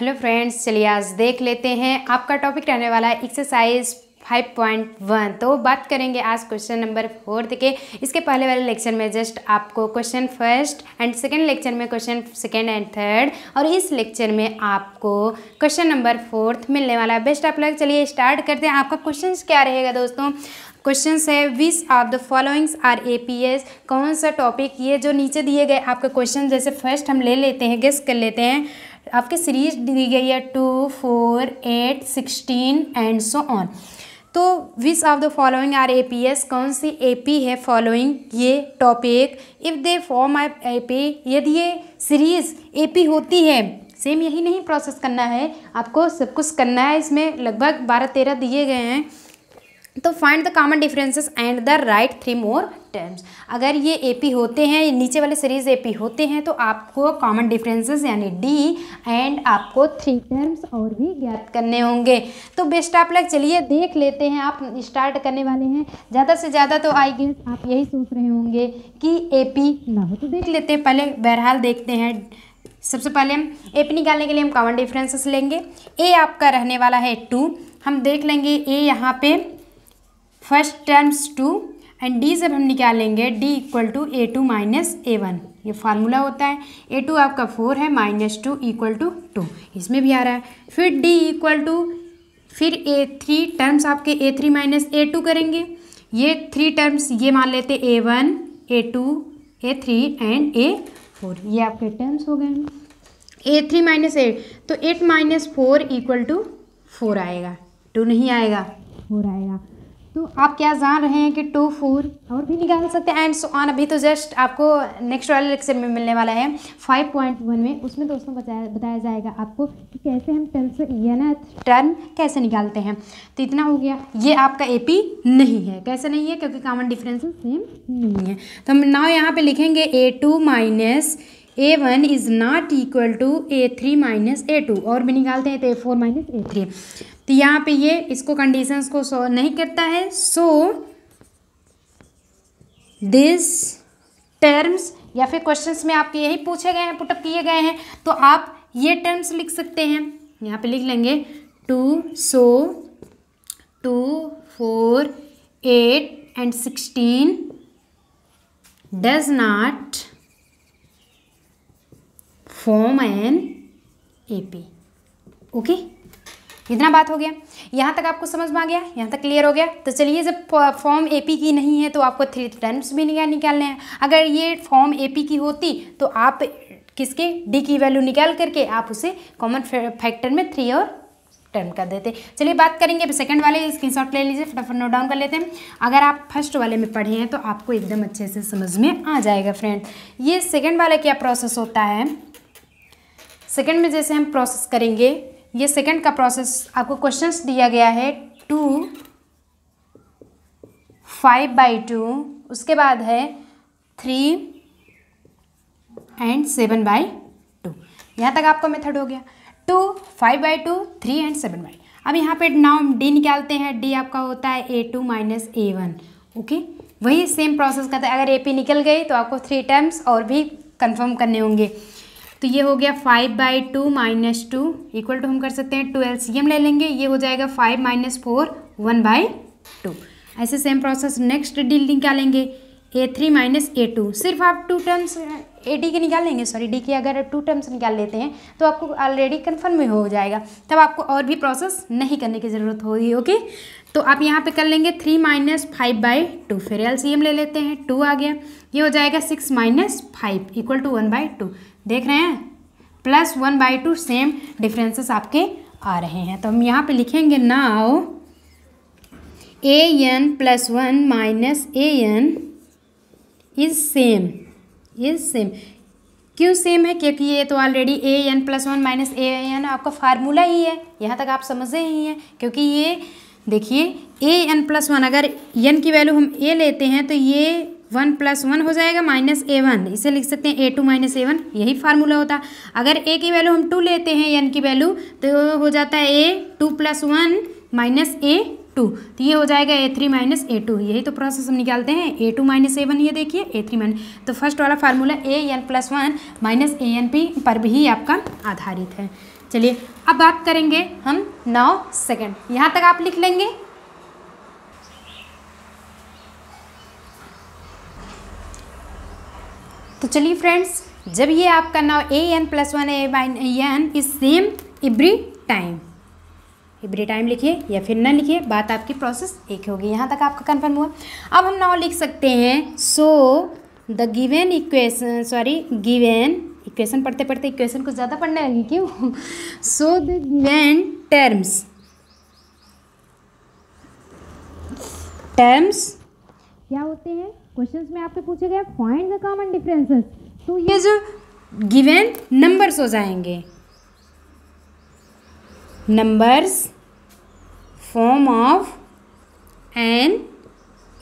Hello friends चलिए आज देख लेते हैं आपका टॉपिक रहने वाला है एक्सरसाइज 5.1 तो बात करेंगे आज क्वेश्चन नंबर फोर्थ के इसके पहले वाले लेक्चर में जस्ट आपको question first and second lecture में क्वेश्चन सेकंड एंड थर्ड और इस लेक्चर में आपको क्वेश्चन नंबर फोर्थ मिलने वाला है बेस्ट आप लोग चलिए स्टार्ट करते हैं आपका क्वेश्चन क्या रहेगा दोस्तों क्वेश्चन है which of the followings are A P S कौन सा टॉपिक ये जो नीचे दिए गए आपका क्वेश्चन जैसे फर्स्ट हम ले लेते हैं गेस्ट कर लेते हैं आपकी सीरीज दी गई है two four eight sixteen and so on तो which of the following are A P S कौन सी ए पी है फॉलोइंग ये topic if they form A P यदि ये सीरीज़ ए पी होती है सेम यही नहीं प्रोसेस करना है आपको सब कुछ करना है इसमें लगभग बारह तेरह दिए गए हैं तो find the common differences and the write three more terms अगर ये पी होते हैं नीचे वाले सीरीज पी होते हैं तो आपको कॉमन डिफरेंसेस यानी डी एंड आपको थ्री टर्म्स और भी ज्ञात करने होंगे तो बेस्ट आप लग चलिए देख लेते हैं आप स्टार्ट करने वाले हैं ज़्यादा से ज़्यादा तो आई गेस आप यही सोच रहे होंगे कि पी ना हो तो देख लेते हैं पहले बहरहाल देखते हैं सबसे पहले हम पी निकालने के लिए हम कॉमन डिफरेंसेस लेंगे ए आपका रहने वाला है टू हम देख लेंगे ए यहाँ पे first terms two and D जब हम निकालेंगे D equal to A two minus A one ये फार्मूला होता है ए टू आपका फोर है minus two equal to two इसमें भी आ रहा है फिर डी इक्वल टू फिर ए थ्री टर्म्स आपके A three minus A two करेंगे ये थ्री टर्म्स ये मान लेते A one A two A three and A four ये आपके टर्म्स हो गए ए थ्री माइनस एट तो eight minus four equal to four आएगा टू नहीं आएगा फोर आएगा तो आप क्या जान रहे हैं कि टू फोर और भी निकाल सकते हैं एंड सो ऑन अभी तो जस्ट आपको नेक्स्ट वाले लेक्चर में मिलने वाला है फाइव पॉइंट वन में उसमें दोस्तों बताया बताया जाएगा आपको कि कैसे हम टर्म टर्न कैसे निकालते हैं तो इतना हो गया ये आपका ए पी नहीं है कैसे नहीं है क्योंकि कॉमन डिफरेंस सेम नहीं है तो हम नाव यहाँ पर लिखेंगे ए two minus A one is not equal to A three minus A two और भी निकालते हैं तो ए फोर माइनस ए थ्री तो यहाँ पे ये इसको कंडीशंस को सो नहीं करता है सो दिस टर्म्स या फिर क्वेश्चंस में आपके यही पूछे गए हैं पुटअप किए गए हैं तो आप ये टर्म्स लिख सकते हैं यहाँ पे लिख लेंगे two so two four eight and sixteen does not form an A P okay इतना बात हो गया यहाँ तक आपको समझ में आ गया यहाँ तक क्लियर हो गया तो चलिए जब फॉर्म एपी की नहीं है तो आपको थ्री टर्म्स भी नहीं निकालने हैं अगर ये फॉर्म एपी की होती तो आप किसके डी की वैल्यू निकाल करके आप उसे कॉमन फैक्टर में थ्री और टर्म कर देते चलिए बात करेंगे अब सेकंड वाले शॉट ले लीजिए फटाफट नोट डाउन कर लेते हैं अगर आप फर्स्ट वाले में पढ़े हैं तो आपको एकदम अच्छे से समझ में आ जाएगा फ्रेंड ये सेकंड वाला क्या प्रोसेस होता है सेकंड में जैसे हम प्रोसेस करेंगे ये सेकंड का प्रोसेस आपको क्वेश्चंस दिया गया है टू फाइव बाई टू उसके बाद है three and seven by two यहाँ तक आपका मेथड हो गया two five by two three and seven by अब यहाँ पे हम डी निकालते हैं डी आपका होता है ए टू माइनस ए वन ओके वही सेम प्रोसेस करते हैं अगर ए पी निकल गई तो आपको थ्री टाइम्स और भी कंफर्म करने होंगे तो ये हो गया five by two minus two equal to हम कर सकते हैं टू एलसीएम ले लेंगे ये हो जाएगा five minus four one by two ऐसे सेम प्रोसेस नेक्स्ट डील निकालेंगे ए थ्री माइनस ए टू सिर्फ आप टू टर्म्स ए डी के निकालेंगे सॉरी डी के अगर टू टर्म्स निकाल लेते हैं तो आपको ऑलरेडी कन्फर्म हो जाएगा तब आपको और भी प्रोसेस नहीं करने की ज़रूरत होगी ओके तो आप यहाँ पे कर लेंगे three minus five by two फिर एल सी एम ले लेते हैं टू आ गया ये हो जाएगा six minus five equal to one by two देख रहे हैं plus one by two same differences आपके आ रहे हैं तो हम यहाँ पे लिखेंगे now A n plus one minus A n is same is same क्यों सेम है क्योंकि ये तो already A n plus one minus A n आपका फार्मूला ही है यहाँ तक आप समझे ही हैं क्योंकि ये देखिए ए एन प्लस वन अगर एन की वैल्यू हम ए लेते हैं तो ये वन प्लस वन हो जाएगा माइनस ए वन इसे लिख सकते हैं A two minus A one यही फार्मूला होता अगर ए की वैल्यू हम टू लेते हैं एन की वैल्यू तो हो जाता है ए टू प्लस वन माइनस ए टू तो ये हो जाएगा A three minus A two यही तो प्रोसेस हम निकालते हैं A two minus A one ये देखिए ए थ्री माइनस तो फर्स्ट वाला formula A n plus one minus A n P पर भी आपका आधारित है चलिए अब बात करेंगे हम नौ सेकेंड यहाँ तक आप लिख लेंगे तो चलिए फ्रेंड्स जब ये आपका now A n plus one A बाइन n is same every time every time लिखिए या फिर ना लिखिए बात आपकी प्रोसेस एक होगी यहाँ तक आपका कन्फर्म हुआ अब हम नाव लिख सकते हैं so the given equation sorry given equation पढ़ते पढ़ते इक्वेशन को ज़्यादा पढ़ने लगे क्यों so the given terms terms क्या होते हैं क्वेश्चन में आपसे पूछे गए फाइंड द कॉमन डिफरेंसेस तो ये जो गिवन नंबर्स हो जाएंगे numbers form of an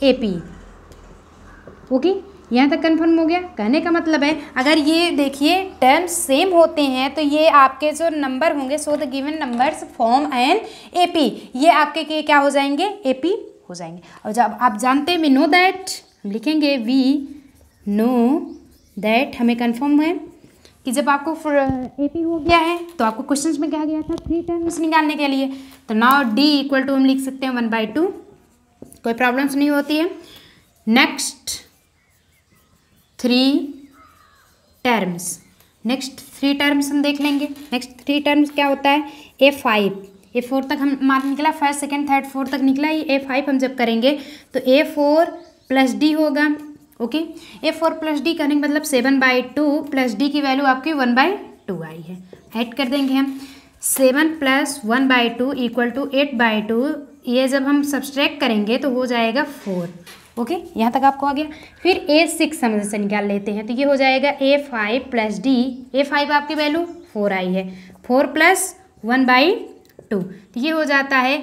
A P okay यहाँ तक कंफर्म हो गया कहने का मतलब है अगर ये देखिए टर्म्स सेम होते हैं तो ये आपके जो नंबर होंगे so the given numbers form an A P ये आपके क्या हो जाएंगे ए पी हो जाएंगे और जब आप जानते हैं वी नो दैट हम लिखेंगे वी नो दैट हमें कंफर्म है कि जब आपको ए पी हो गया है तो आपको क्वेश्चंस में क्या गया था थ्री टर्म्स निकालने के लिए तो नाउ डी इक्वल टू हम लिख सकते हैं वन बाई टू कोई प्रॉब्लम्स नहीं होती है next three terms next three terms हम देख लेंगे नेक्स्ट थ्री टर्म्स क्या होता है ए फाइव ए फोर तक हम मार्क निकला फर्स्ट सेकेंड थर्ड फोर तक निकला ये ए फाइव हम जब करेंगे तो ए फोर प्लस डी होगा okay A four plus D करने मतलब seven by two plus D की वैल्यू आपकी वन बाई टू आई है ऐड कर देंगे हम seven plus one by two equal to eight by two ये जब हम सब्सट्रैक करेंगे तो हो जाएगा फोर ओके okay? यहाँ तक आपको आ गया फिर ए सिक्स हम से निकाल लेते हैं तो ये हो जाएगा ए five plus D A five आपकी वैल्यू फोर आई है four plus one by two तो ये हो जाता है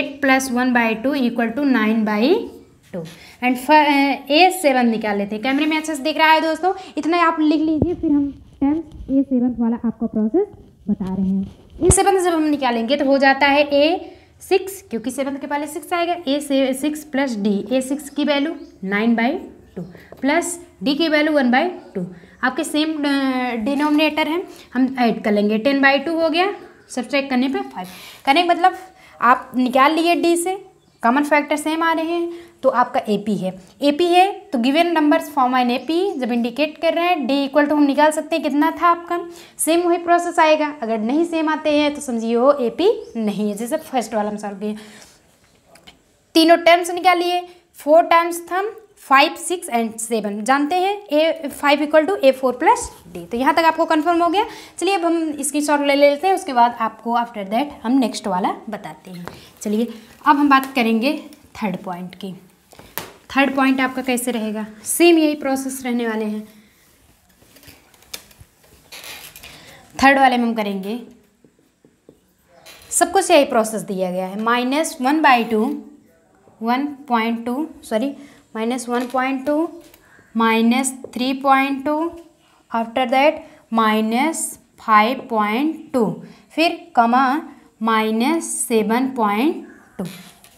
eight plus one by two equal to nine by two and A seven निकाल लेते हैं कैमरे में अच्छे से दिख रहा है दोस्तों इतना आप लिख लीजिए फिर हम टेन ए सेवन वाला आपको प्रोसेस बता रहे हैं ए सेवन जब हम निकालेंगे तो हो जाता है ए सिक्स क्योंकि सेवन के पहले सिक्स आएगा A six plus D A six की value nine by two plus D की वैल्यू वन बाई टू आपके सेम डिनोमिनेटर हैं हम ऐड कर लेंगे टेन बाई टू हो गया सब्सट्रैक्ट करने पे फाइव करने मतलब आप निकाल लिए डी से कॉमन फैक्टर सेम आ रहे हैं तो आपका ए पी है ए पी है तो given numbers form an A P जब इंडिकेट कर रहे हैं डे इक्वल टू हम निकाल सकते हैं कितना था आपका सेम वही प्रोसेस आएगा अगर नहीं सेम आते हैं तो समझिए वो ए पी नहीं है जैसे फर्स्ट वाला हम सॉल्व किए तीनों टर्म्स निकालिए four times them five six and seven जानते हैं A five equal to A four plus D तो यहाँ तक आपको कंफर्म हो गया चलिए अब हम इसकी शॉर्ट ले लेते हैं उसके बाद आपको आफ्टर दैट हम नेक्स्ट वाला बताते हैं चलिए अब हम बात करेंगे थर्ड पॉइंट की थर्ड पॉइंट आपका कैसे रहेगा सेम यही प्रोसेस रहने वाले हैं थर्ड वाले में हम करेंगे सब कुछ यही प्रोसेस दिया गया है minus one by two one point two sorry minus 1.2 minus 3.2 after that minus 5.2 फिर comma minus seven point two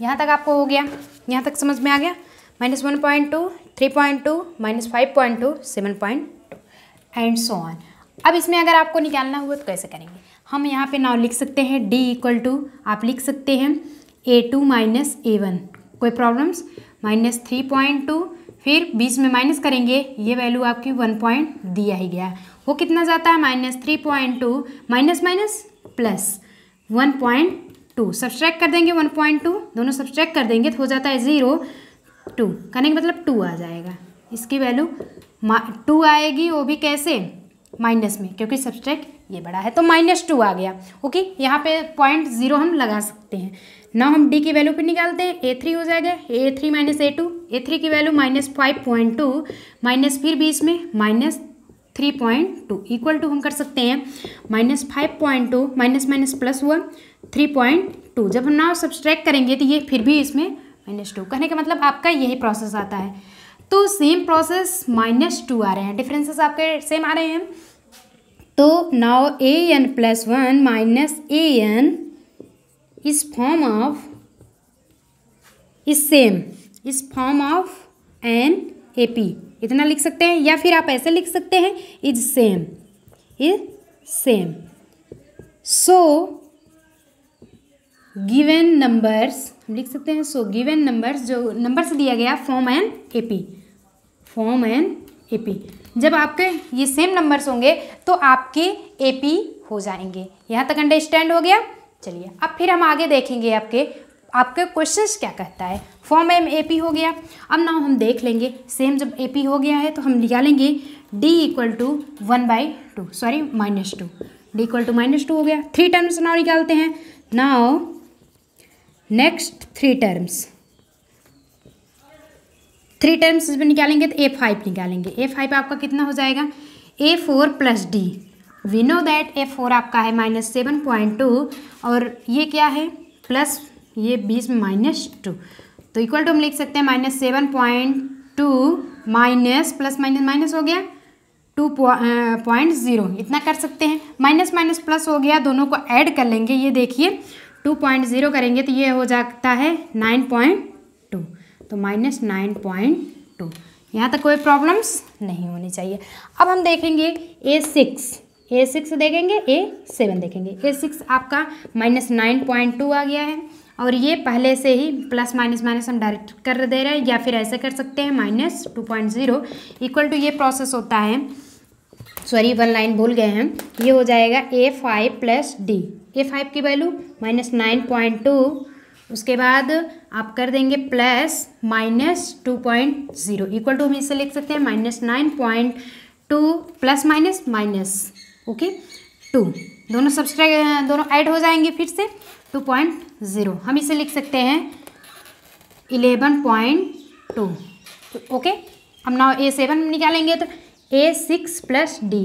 यहाँ तक आपको हो गया यहाँ तक समझ में आ गया minus one point two three point two minus five point two seven point two and so on अब इसमें अगर आपको निकालना हुआ तो कैसे करेंगे हम यहाँ पे नाव लिख सकते हैं डी इक्वल टू आप लिख सकते हैं A two minus A one कोई problems minus three point two फिर बीच में माइनस करेंगे ये वैल्यू आपकी वन पॉइंट दिया ही गया वो कितना जाता है minus three point two minus minus plus one point two subtract कर देंगे वन पॉइंट टू दोनों सब्सट्रैक कर देंगे तो हो जाता है ज़ीरो टू करने का मतलब टू आ जाएगा इसकी वैल्यू टू आएगी वो भी कैसे माइनस में क्योंकि सब्सट्रैक्ट ये बड़ा है तो माइनस टू आ गया ओके यहाँ पे पॉइंट ज़ीरो हम लगा सकते हैं ना हम डी की वैल्यू फिर निकालते हैं ए थ्री हो जाएगा A three minus A two A three की value minus five point two minus फिर बीस में minus three point two equal to हम कर सकते हैं minus five point two minus minus plus हुआ थ्री पॉइंट टू जब हम नाव सब्सट्रैक्ट करेंगे तो ये फिर भी इसमें माइनस टू कहने का मतलब आपका यही प्रोसेस आता है तो सेम प्रोसेस माइनस टू आ रहे हैं डिफरेंसेस आपके सेम आ रहे हैं तो now A n plus one minus A n form of is same is form of an A P इतना लिख सकते हैं या फिर आप ऐसे लिख सकते हैं is same is same so given numbers हम लिख सकते हैं सो गिवेन नंबर्स जो नंबर्स दिया गया form an A P form and P जब आपके ये सेम नंबर्स होंगे तो आपके ए पी हो जाएंगे यहाँ तक अंडरस्टैंड हो गया चलिए अब फिर हम आगे देखेंगे आपके आपके क्वेश्चंस क्या कहता है फॉर्म एम ए पी हो गया अब ना हम देख लेंगे सेम जब ए पी हो गया है तो हम निकालेंगे D equal to one by two sorry minus two D equal to minus two हो गया थ्री टर्म्स नाव निकालते हैं now next three terms three terms इसमें निकालेंगे तो ए फाइव निकालेंगे ए फाइव आपका कितना हो जाएगा ए four plus D we know that A four आपका है माइनस सेवन पॉइंट टू और ये क्या है प्लस ये बीस माइनस टू तो इक्वल टू हम लिख सकते हैं minus seven point two minus plus minus minus हो गया टू पॉइंट ज़ीरो इतना कर सकते हैं माइनस माइनस प्लस हो गया दोनों को ऐड कर लेंगे ये देखिए टू पॉइंट ज़ीरो करेंगे तो ये हो जाता है नाइन पॉइंट टू तो माइनस नाइन पॉइंट टू यहाँ तक कोई प्रॉब्लम्स नहीं होनी चाहिए अब हम देखेंगे ए सिक्स ए सिक्स देखेंगे ए सेवन देखेंगे ए सिक्स आपका माइनस नाइन पॉइंट टू आ गया है और ये पहले से ही प्लस माइनस माइनस हम डायरेक्ट कर दे रहे हैं या फिर ऐसे कर सकते हैं minus two point zero equal to ये प्रोसेस होता है सॉरी वन लाइन भूल गए हैं ये हो जाएगा ए five plus D A five की value minus nine point two उसके बाद आप कर देंगे plus minus two point zero equal to हम इसे लिख सकते हैं minus nine point two plus minus minus okay two दोनों सब्सट्रैक्ट दोनों ऐड हो जाएंगे फिर से टू पॉइंट ज़ीरो हम इसे लिख सकते हैं इलेवन पॉइंट टू ओके हम ना ए सेवन निकालेंगे तो a six plus D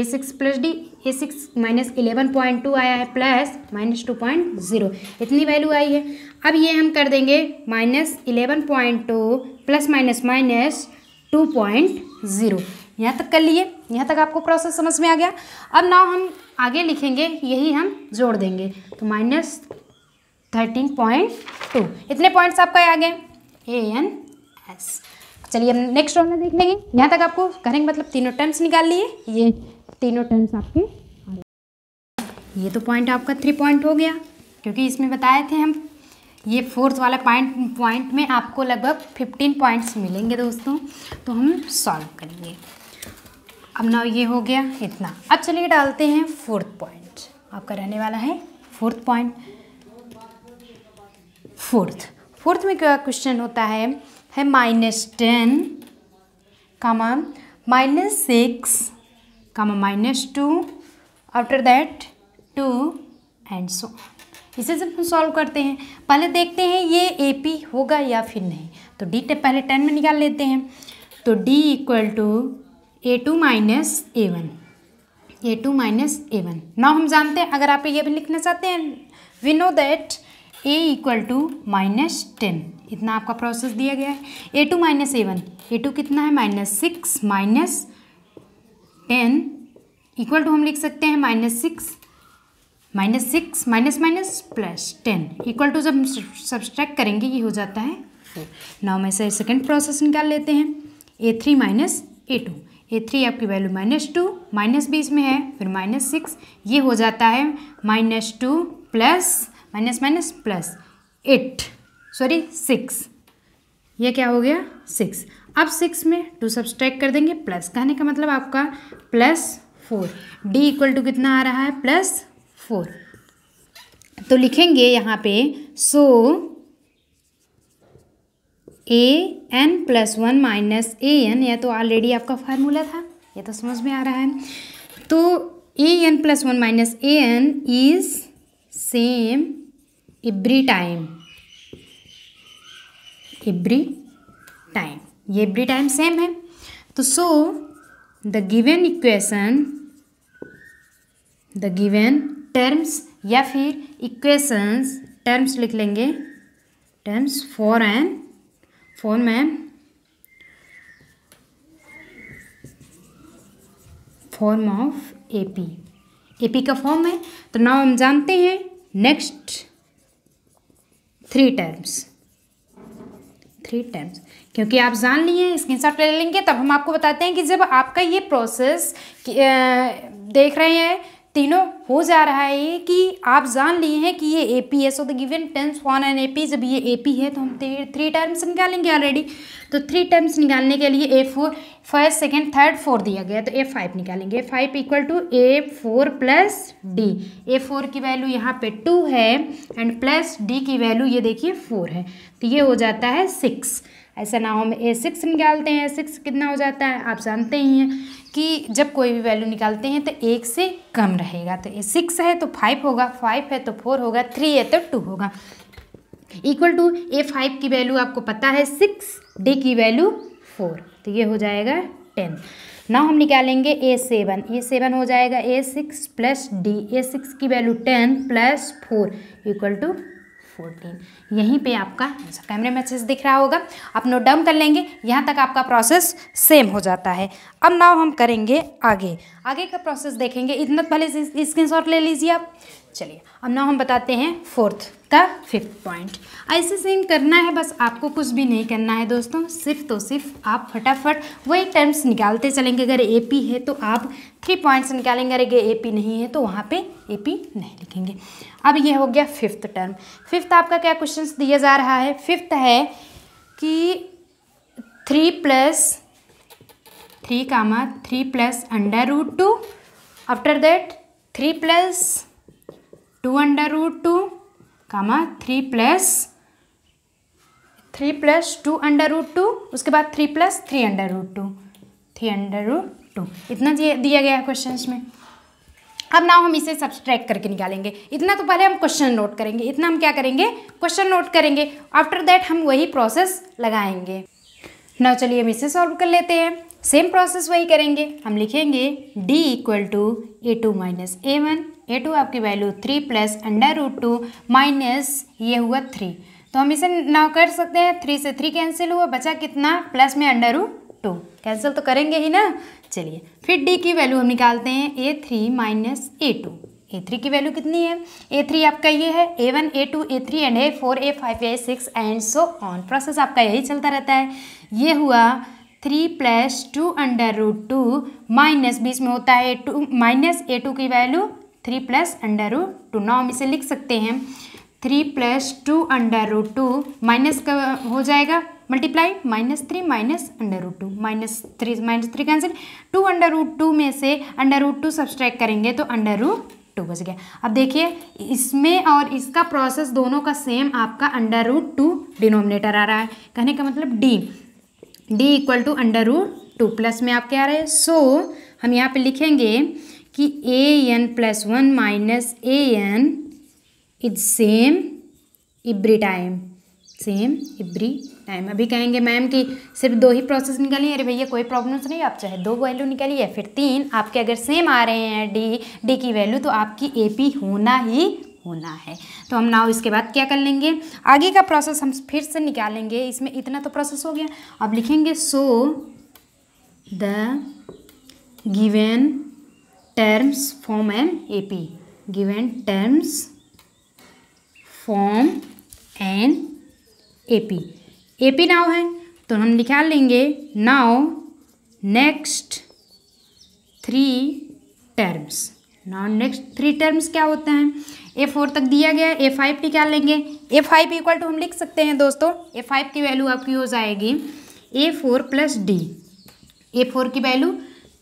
A six plus D A six minus eleven point two आया है plus minus two point zero इतनी वैल्यू आई है अब ये हम कर देंगे minus eleven point two plus minus minus two point zero यहाँ तक कर लिए यहाँ तक आपको प्रोसेस समझ में आ गया अब ना हम आगे लिखेंगे यही हम जोड़ देंगे तो माइनस थर्टीन पॉइंट टू इतने पॉइंट्स आपका आ गए ए एन एस चलिए हम नेक्स्ट राउंड में देख लेंगे यहाँ तक आपको करेंगे मतलब तीनों टर्म्स निकाल लिए ये तीनों टर्म्स आपके ये तो पॉइंट आपका थ्री पॉइंट हो गया क्योंकि इसमें बताए थे हम ये फोर्थ वाला पॉइंट पॉइंट में आपको लगभग फिफ्टीन पॉइंट्स मिलेंगे दोस्तों तो हम सॉल्व करेंगे अब ना ये हो गया इतना अब चलिए डालते हैं फोर्थ पॉइंट आपका रहने वाला है फोर्थ पॉइंट फोर्थ फोर्थ में क्या क्वेश्चन होता है है minus ten comma minus six comma minus two after that two and so इसे जब हम सॉल्व करते हैं पहले देखते हैं ये ए पी होगा या फिर नहीं तो डी पहले टेन में निकाल लेते हैं तो d equal to A two minus A one A two minus A one ना हम जानते हैं अगर आप ये भी लिखना चाहते हैं we know that a equal to minus ten इतना आपका प्रोसेस दिया गया है ए टू माइनस ए वन ए टू कितना है minus six minus ten equal to हम लिख सकते हैं minus six minus six minus minus plus ten equal to जब सब्सट्रैक्ट करेंगे ये हो जाता है फोर नाउ में ऐसा सेकेंड प्रोसेस निकाल लेते हैं a three minus A two ये थ्री आपकी वैल्यू माइनस टू माइनस बीस में है फिर माइनस सिक्स ये हो जाता है minus two plus minus minus plus eight sorry six ये क्या हो गया सिक्स अब सिक्स में टू सब्सट्रैक्ट कर देंगे प्लस कहने का मतलब आपका plus four d equal to कितना आ रहा है प्लस फोर तो लिखेंगे यहाँ पे so so, a n plus one minus A n या तो ऑलरेडी आपका फार्मूला था ये तो समझ में आ रहा है तो a n plus one minus A n is same every time every time ये एवरी टाइम सेम है तो so the given equation the given terms या फिर इक्वेशंस टर्म्स लिख लेंगे टर्म्स फॉर एंड फ़ोन में फॉर्म ऑफ एपी एपी का form है तो नाउ हम जानते हैं next three terms three terms क्योंकि आप जान लिए स्क्रीनशॉट ले लेंगे तब हम आपको बताते हैं कि जब आपका ये प्रोसेस देख रहे हैं तीनों हो जा रहा है कि आप जान लिए हैं कि ये ए पी है so the given terms one and A P जब ये ए पी है तो हम थ्री टर्म्स निकालेंगे ऑलरेडी तो थ्री टर्म्स निकालने के लिए a four first second third four दिया गया तो ए फाइव निकालेंगे five equal to A four plus D a four की वैल्यू यहाँ पे टू है एंड प्लस डी की वैल्यू ये देखिए फोर है तो ये हो जाता है सिक्स ऐसा ना हो हम ए सिक्स निकालते हैं ए सिक्स कितना हो जाता है आप जानते ही हैं कि जब कोई भी वैल्यू निकालते हैं तो एक से कम रहेगा तो ए सिक्स है तो फाइव होगा फाइव है तो फोर होगा थ्री है तो टू होगा इक्वल टू ए फाइव की वैल्यू आपको पता है सिक्स डी की वैल्यू फोर तो ये हो जाएगा टेन ना हम निकालेंगे ए सेवन ए सेवन हो जाएगा a six plus D A six की value ten plus four equal to fourteen यहीं पे आपका आंसर कैमरे में अच्छे से दिख रहा होगा आप नोट डाउन कर लेंगे यहाँ तक आपका प्रोसेस सेम हो जाता है अब नाव हम करेंगे आगे आगे का प्रोसेस देखेंगे इतना पहले स्क्रीन ले लीजिए आप चलिए अब ना हम बताते हैं फोर्थ द फिफ्थ पॉइंट ऐसे सेम करना है बस आपको कुछ भी नहीं करना है दोस्तों सिर्फ तो सिर्फ आप फटाफट वही टर्म्स निकालते चलेंगे अगर एपी है तो आप थ्री पॉइंट्स निकालेंगे अगर एपी नहीं है तो वहाँ पे एपी नहीं लिखेंगे अब ये हो गया फिफ्थ टर्म फिफ्थ आपका क्या क्वेश्चन दिया जा रहा है फिफ्थ है कि three plus three comma three plus under root two after that three plus two under root two comma three plus three plus two under root two उसके बाद three plus three under root two three under root two इतना दिया गया है question में अब ना हम इसे सब्सट्रैक्ट करके निकालेंगे इतना तो पहले हम क्वेश्चन नोट करेंगे इतना हम क्या करेंगे क्वेश्चन नोट करेंगे आफ्टर दैट हम वही प्रोसेस लगाएंगे ना चलिए हम इसे सॉल्व कर लेते हैं सेम प्रोसेस वही करेंगे हम लिखेंगे d equal to A two minus A one A two आपकी value three plus under root two minus ये हुआ थ्री तो हम इसे ना कर सकते हैं थ्री से थ्री कैंसिल हुआ बचा कितना प्लस में अंडर रूट टू कैंसिल तो करेंगे ही ना चलिए फिर डी की वैल्यू हम निकालते हैं a three minus A two A three की वैल्यू कितनी है ए थ्री आपका ये है a one A two A three and A four a five a six and so on process आपका यही चलता रहता है ये हुआ three plus two under root two minus बीच में होता है टू माइनस ए टू की value three plus under root two ना हम इसे लिख सकते हैं three plus two under root two minus का हो जाएगा multiply minus three minus under root two minus three minus three cancel two under root two में से अंडर रूट टू सब्सट्रैक्ट करेंगे तो अंडर रूट टू बच गया अब देखिए इसमें और इसका प्रोसेस दोनों का सेम आपका अंडर रूट टू डिनोमिनेटर आ रहा है कहने का मतलब d d equal to under root two plus में आपके आ रहे हैं सो so, हम यहाँ पे लिखेंगे कि a n plus one minus A n is same every time same every time अभी कहेंगे मैम कि सिर्फ दो ही प्रोसेस निकाली अरे भैया कोई प्रॉब्लम्स तो नहीं आप चाहे दो वैल्यू निकाली या फिर तीन आपके अगर सेम आ रहे हैं डी डी की वैल्यू तो आपकी ए पी होना ही होना है तो हम नाव इसके बाद क्या कर लेंगे आगे का प्रोसेस हम फिर से निकालेंगे इसमें इतना तो प्रोसेस हो गया अब लिखेंगे so the given terms form an ap given terms form an ap ap now है तो हम निकाल लेंगे now next three terms now next three terms क्या होते हैं ए फोर तक दिया गया ए फाइव निकाल लेंगे ए फाइव इक्वल टू हम लिख सकते हैं दोस्तों ए फाइव की वैल्यू आपकी हो जाएगी a four plus D a four की value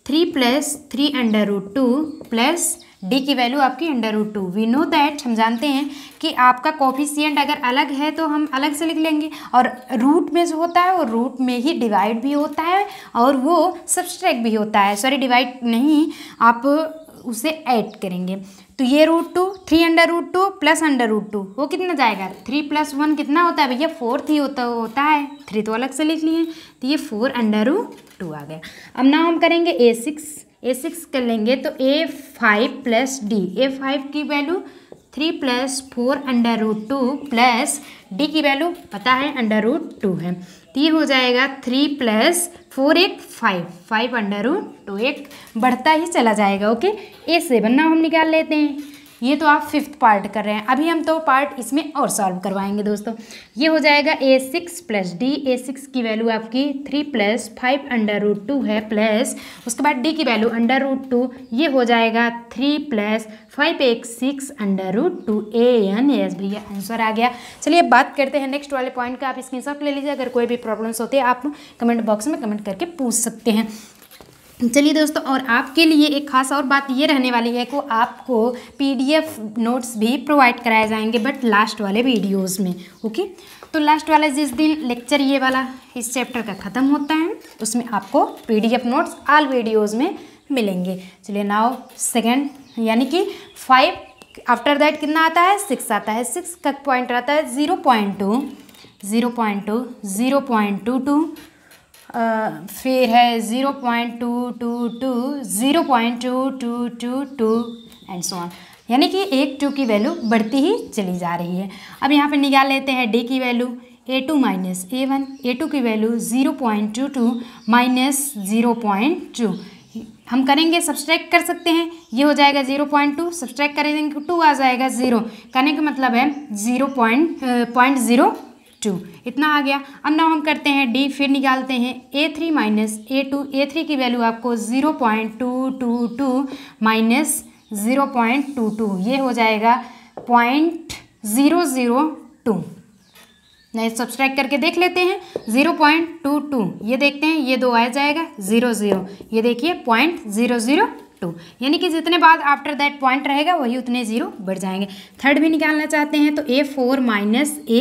three plus three under root two plus D की वैल्यू आपकी under root two we know that हम जानते हैं कि आपका कॉफिशियंट अगर अलग है तो हम अलग से लिख लेंगे और रूट में जो होता है वो रूट में ही डिवाइड भी होता है और वो सब्सट्रैक्ट भी होता है सॉरी डिवाइड नहीं आप उसे ऐड करेंगे तो ये root two three under root two plus under root two वो कितना जाएगा थ्री प्लस वन कितना होता है भैया फोर्थ ही होता होता है थ्री तो अलग से लिख लिए तो ये फोर अंडर रूट टू आ गया अब ना हम करेंगे ए सिक्स ए सिक्स कर लेंगे तो a five plus D A five की value three plus four under root two plus D की वैल्यू पता है अंडर रूट टू है तो ये हो जाएगा थ्री प्लस फोर एक five five under root two एक बढ़ता ही चला जाएगा ओके ए सेवन नाउ हम निकाल लेते हैं ये तो आप फिफ्थ पार्ट कर रहे हैं अभी हम तो पार्ट इसमें और सॉल्व करवाएंगे दोस्तों ये हो जाएगा a six plus D A six की वैल्यू आपकी three plus five under root two है प्लस उसके बाद डी की वैल्यू अंडर रूट टू ये हो जाएगा three plus five x six under root two A N S भैया आंसर आ गया चलिए अब बात करते हैं नेक्स्ट वाले पॉइंट का आप स्क्रीनशॉट ले लीजिए अगर कोई भी प्रॉब्लम्स होती है आप कमेंट बॉक्स में कमेंट करके पूछ सकते हैं चलिए दोस्तों और आपके लिए एक खास और बात ये रहने वाली है कि आपको पीडीएफ नोट्स भी प्रोवाइड कराए जाएंगे बट लास्ट वाले वीडियोस में ओके तो लास्ट वाला जिस दिन लेक्चर ये वाला इस चैप्टर का ख़त्म होता है उसमें आपको पीडीएफ नोट्स ऑल वीडियोस में मिलेंगे चलिए नाउ सेकेंड यानी कि फाइव आफ्टर दैट कितना आता है सिक्स आता है सिक्स का पॉइंट आता है zero point two zero point two zero point two two फिर है zero point two two two zero point two two two two and so on यानी कि एक टू की वैल्यू बढ़ती ही चली जा रही है अब यहाँ पर निकाल लेते हैं डी की value a two minus A one A two की value zero point two two minus zero point two हम करेंगे सब्सट्रैक्ट कर सकते हैं ये हो जाएगा ज़ीरो पॉइंट टू सब्सट्रैक्ट करेंगे तो टू आ जाएगा ज़ीरो करने का मतलब है zero point point zero two इतना आ गया अब ना हम करते हैं डी फिर निकालते हैं a three minus A two A three की वैल्यू आपको zero point two two two minus zero point two two ये हो जाएगा पॉइंट ज़ीरो ज़ीरो टू नहीं सब्सक्राइब करके देख लेते हैं ज़ीरो पॉइंट टू टू ये देखते हैं ये दो आ जाएगा ज़ीरो ज़ीरो ये देखिए पॉइंट ज़ीरो ज़ीरो टू यानी कि जितने बाद आफ्टर दैट पॉइंट रहेगा वही उतने जीरो बढ़ जाएंगे थर्ड भी निकालना चाहते हैं तो ए फोर माइनस ए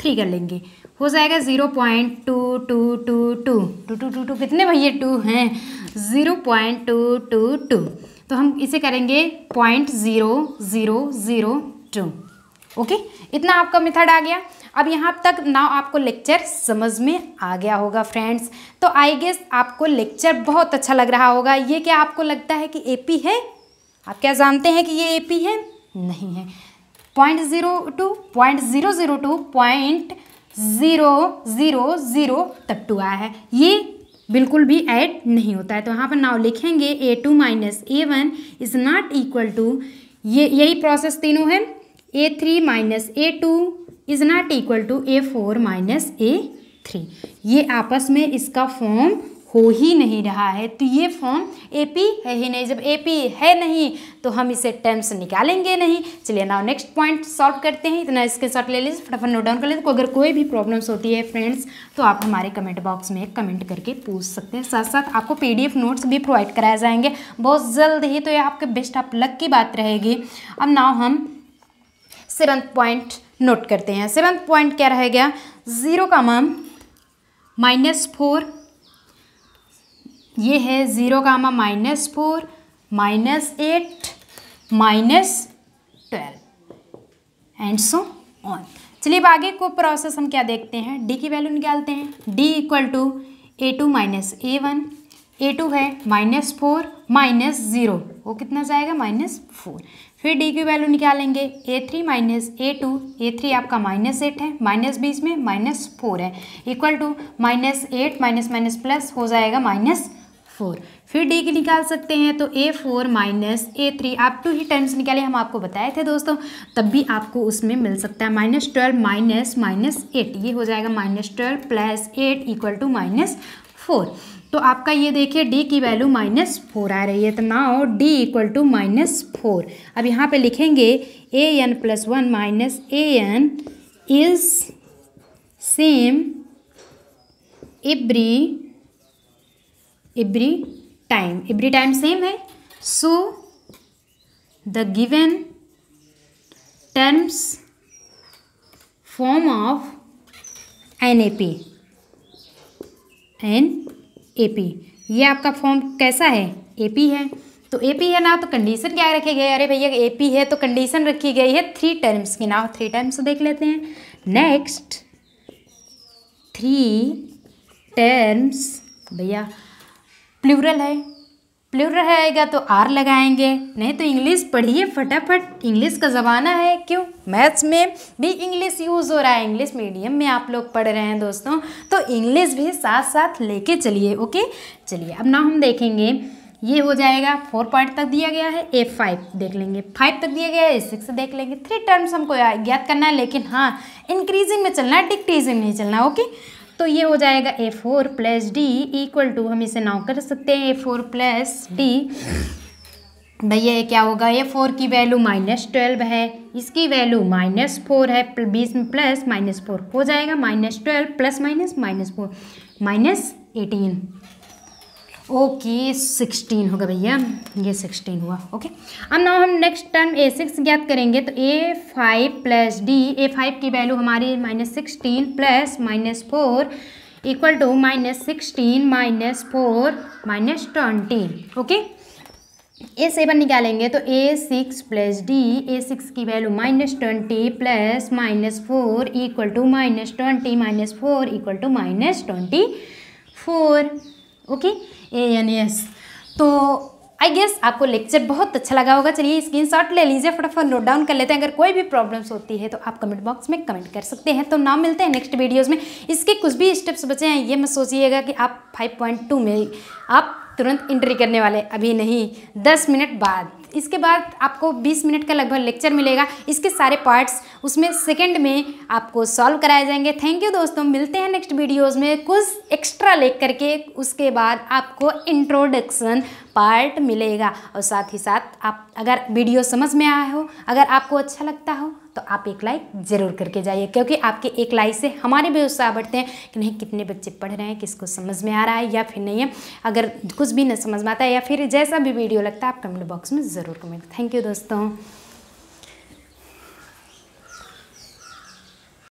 थ्री कर लेंगे हो जाएगा zero point two two two two two two two two कितने भैया टू हैं zero point two two two तो हम इसे करेंगे point zero zero zero two okay इतना आपका मेथड आ गया अब यहाँ तक नाव आपको लेक्चर समझ में आ गया होगा फ्रेंड्स तो आई गेस आपको लेक्चर बहुत अच्छा लग रहा होगा ये क्या आपको लगता है कि एपी है आप क्या जानते हैं कि ये एपी है नहीं है point zero two point zero zero two point zero zero zero तक टू आया है ये बिल्कुल भी ऐड नहीं होता है तो यहाँ पर नाव लिखेंगे ए two minus A one is not equal to ये यही प्रोसेस तीनों है a three minus A two is not equal to A four minus A three ये आपस में इसका फॉर्म हो ही नहीं रहा है तो ये फॉर्म ए पी है ही नहीं जब ए पी है नहीं तो हम इसे टर्म्स निकालेंगे नहीं चलिए नाउ नेक्स्ट पॉइंट सॉल्व करते हैं इतना इसके साथ ले लीजिए फटाफट नोट डाउन कर लीजिए तो अगर कोई भी प्रॉब्लम्स होती है फ्रेंड्स तो आप हमारे कमेंट बॉक्स में कमेंट करके पूछ सकते हैं साथ साथ आपको पी नोट्स भी प्रोवाइड कराए जाएंगे बहुत जल्द ही तो ये आपके बेस्ट आप लक की बात रहेगी अब नाव हम सेवन पॉइंट नोट करते हैं सेवन्थ पॉइंट क्या रह गया ज़ीरो का मम माइनस फोर ये है ज़ीरो का मम minus four minus eight minus twelve and so on चलिए अब आगे को प्रोसेस हम क्या देखते हैं डी की वैल्यू निकालते हैं d equal to A two minus A one A two है माइनस फोर माइनस ज़ीरो वो कितना जाएगा माइनस फोर फिर डी की वैल्यू निकालेंगे ए थ्री माइनस ए टू ए थ्री आपका माइनस एट है माइनस बीस में माइनस फोर है equal to minus eight minus minus plus हो जाएगा माइनस फोर फिर डी की निकाल सकते हैं तो ए फोर माइनस ए थ्री आप टू ही टर्म्स निकाले हम आपको बताए थे दोस्तों तब भी आपको उसमें मिल सकता है minus twelve minus minus eight ये हो जाएगा minus twelve plus eight equal to minus four तो आपका ये देखिए डी की वैल्यू माइनस फोर आ रही है तो ना हो d equal to minus four अब यहाँ पे लिखेंगे a n plus one minus A n is same every every time every time same है so the given terms form of an A P an AP ये आपका form कैसा है AP है तो ए पी है ना तो कंडीशन क्या रखी गई अरे भैया ए पी है तो कंडीशन रखी गई है थ्री टर्म्स की ना थ्री टर्म्स देख लेते हैं नेक्स्ट थ्री टर्म्स भैया प्लूरल है प्लुर रहेगा तो आर लगाएंगे नहीं तो इंग्लिश पढ़िए फटाफट इंग्लिश का ज़माना है क्यों मैथ्स में भी इंग्लिश यूज़ हो रहा है इंग्लिश मीडियम में आप लोग पढ़ रहे हैं दोस्तों तो इंग्लिश भी साथ साथ लेके चलिए ओके चलिए अब ना हम देखेंगे ये हो जाएगा फोर पॉइंट तक दिया गया है ए फाइव देख लेंगे फाइव तक दिया गया है ए सिक्स देख लेंगे थ्री टर्म्स हमको ज्ञात करना है लेकिन हाँ इंक्रीजिंग में चलना है डिक्रीजिंग नहीं चलना ओके तो ये हो जाएगा ए four plus d equal to हम इसे नाव कर सकते हैं ए फोर प्लस डी भैया ये क्या होगा ए फोर की वैल्यू माइनस ट्वेल्व है इसकी वैल्यू माइनस फोर है बीस में प्लस माइनस फोर हो जाएगा minus twelve plus minus minus four minus eighteen okay sixteen होगा भैया ये सिक्सटीन हुआ ओके अब ना हम नेक्स्ट टर्म ए सिक्स ज्ञात करेंगे तो a five plus D A five की वैल्यू हमारी minus sixteen plus minus four equal to minus sixteen minus four minus twenty okay a seven निकालेंगे तो a six plus D A six की value minus twenty plus minus four equal to minus twenty minus four equal to minus twenty four okay a N s तो I guess आपको lecture बहुत अच्छा लगा होगा चलिए स्क्रीन शॉट ले लीजिए फटाफट नोट डाउन कर लेते हैं अगर कोई भी प्रॉब्लम्स होती है तो आप कमेंट बॉक्स में कमेंट कर सकते हैं तो ना मिलते हैं नेक्स्ट वीडियोज़ में इसके कुछ भी स्टेप्स बचे हैं ये मैं सोचिएगा कि आप टू में आप तुरंत इंट्री करने वाले अभी नहीं दस मिनट बाद इसके बाद आपको 20 मिनट का लगभग लेक्चर मिलेगा इसके सारे पार्ट्स उसमें सेकंड में आपको सॉल्व कराए जाएंगे थैंक यू दोस्तों मिलते हैं नेक्स्ट वीडियोस में कुछ एक्स्ट्रा लेख करके उसके बाद आपको इंट्रोडक्शन पार्ट मिलेगा और साथ ही साथ आप अगर वीडियो समझ में आया हो अगर आपको अच्छा लगता हो तो आप एक लाइक ज़रूर करके जाइए क्योंकि आपके एक लाइक से हमारे भी उत्साह बढ़ते हैं कि नहीं कितने बच्चे पढ़ रहे हैं किसको समझ में आ रहा है या फिर नहीं है अगर कुछ भी नहीं समझ में आता है या फिर जैसा भी वीडियो लगता है आप कमेंट बॉक्स में ज़रूर कमेंट थैंक यू दोस्तों